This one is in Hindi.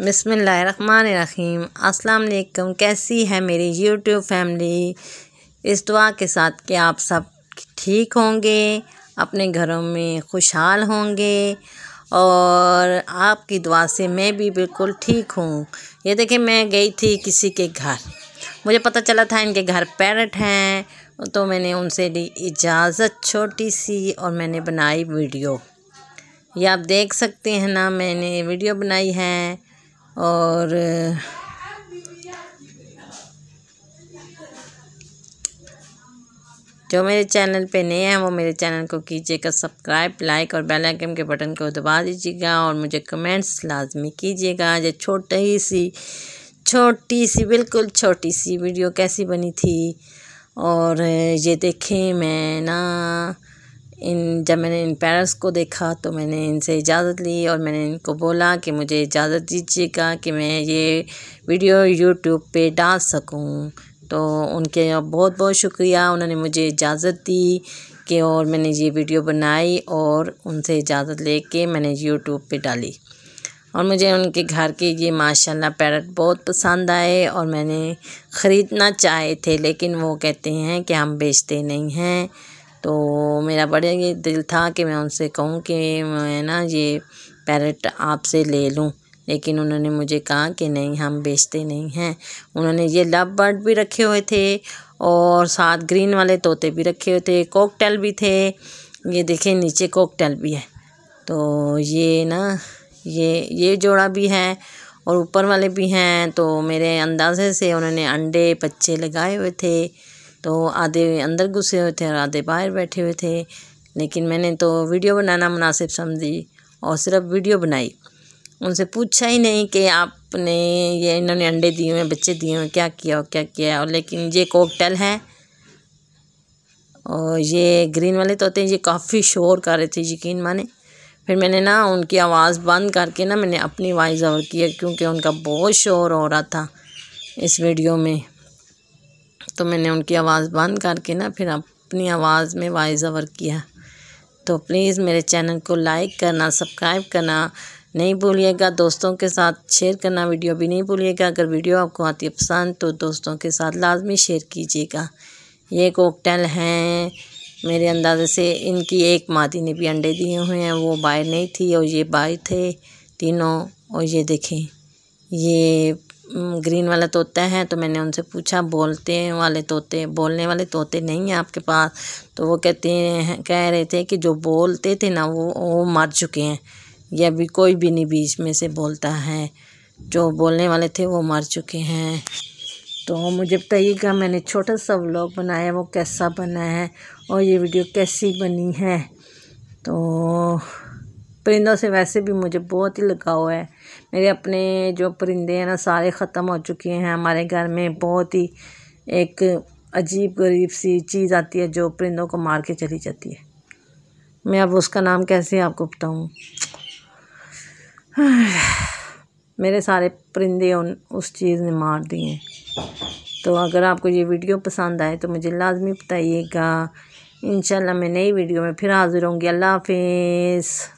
बसमीम अल्लाम कैसी है मेरी यूट्यूब फैमिली इस दुआ के साथ कि आप सब ठीक होंगे अपने घरों में खुशहाल होंगे और आपकी दुआ से मैं भी बिल्कुल ठीक हूँ ये देखिए मैं गई थी किसी के घर मुझे पता चला था इनके घर पैरट हैं तो मैंने उनसे ली इजाज़त छोटी सी और मैंने बनाई वीडियो ये आप देख सकते हैं ना मैंने वीडियो बनाई है और जो मेरे चैनल पे नए हैं वो मेरे चैनल को कीजिएगा सब्सक्राइब लाइक और बेल आइकन के बटन को दबा दीजिएगा और मुझे कमेंट्स लाजमी कीजिएगा ये छोटी ही सी छोटी सी बिल्कुल छोटी सी वीडियो कैसी बनी थी और ये देखें मैं ना इन जब मैंने इन पैरट्स को देखा तो मैंने इनसे इजाज़त ली और मैंने इनको बोला कि मुझे इजाज़त दीजिएगा कि मैं ये वीडियो यूट्यूब पे डाल सकूं तो उनके बहुत बहुत शुक्रिया उन्होंने मुझे इजाज़त दी कि और मैंने ये वीडियो बनाई और उनसे इजाज़त लेके मैंने यूट्यूब पे डाली और मुझे उनके घर के ये माशाल्लाह पैरट बहुत पसंद आए और मैंने ख़रीदना चाहे थे लेकिन वो कहते हैं कि हम बेचते नहीं हैं तो मेरा बड़े ये दिल था कि मैं उनसे कहूँ कि मैं ना ये पैरेट आपसे ले लूँ लेकिन उन्होंने मुझे कहा कि नहीं हम बेचते नहीं हैं उन्होंने ये लव बर्ड भी रखे हुए थे और साथ ग्रीन वाले तोते भी रखे हुए थे कोकटेल भी थे ये देखें नीचे कोकटेल भी है तो ये ना ये ये जोड़ा भी है और ऊपर वाले भी हैं तो मेरे अंदाजे से उन्होंने अंडे बच्चे लगाए हुए थे तो आधे अंदर घुसे हुए थे और आधे बाहर बैठे हुए थे लेकिन मैंने तो वीडियो बनाना मुनासिब समझी और सिर्फ वीडियो बनाई उनसे पूछा ही नहीं कि आपने ये इन्होंने अंडे दिए हुए बच्चे दिए हुए क्या किया और क्या किया और लेकिन ये कोकटेल है और ये ग्रीन वाले तोते ये काफ़ी शोर कर रहे थे यकीन माने फिर मैंने ना उनकी आवाज़ बंद करके ना मैंने अपनी वॉइस ओवर किया क्योंकि उनका बहुत शोर हो रहा था इस वीडियो में तो मैंने उनकी आवाज़ बंद करके ना फिर अपनी आवाज़ में वॉइस ओवर किया तो प्लीज़ मेरे चैनल को लाइक करना सब्सक्राइब करना नहीं भूलिएगा दोस्तों के साथ शेयर करना वीडियो भी नहीं भूलिएगा अगर वीडियो आपको आती है पसंद तो दोस्तों के साथ लाजमी शेयर कीजिएगा ये कोकटल हैं मेरे अंदाजे से इनकी एक मादी ने भी अंडे दिए हुए हैं वो बाय नहीं थी और ये बाय थे तीनों और ये देखें ये ग्रीन वाला तोता है तो मैंने उनसे पूछा बोलते वाले तोते बोलने वाले तोते नहीं हैं आपके पास तो वो कहते हैं कह रहे थे कि जो बोलते थे ना वो वो मर चुके हैं या भी कोई भी नहीं बीच में से बोलता है जो बोलने वाले थे वो मर चुके हैं तो मुझे बताइएगा मैंने छोटा सा व्लॉग बनाया वो कैसा बना है और ये वीडियो कैसी बनी है तो परिंदों तो से वैसे भी मुझे बहुत ही लगाव है मेरे अपने जो परिंदे हैं ना सारे ख़त्म हो चुके हैं हमारे घर में बहुत ही एक अजीब गरीब सी चीज़ आती है जो परिंदों को मार के चली जाती है मैं अब उसका नाम कैसे आपको बताऊँ मेरे सारे परिंदे उन उस चीज़ ने मार दिए तो अगर आपको ये वीडियो पसंद आए तो मुझे लाजमी बताइएगा इन मैं नई वीडियो में फिर हाज़िर होंगी अल्लाह हाफिज़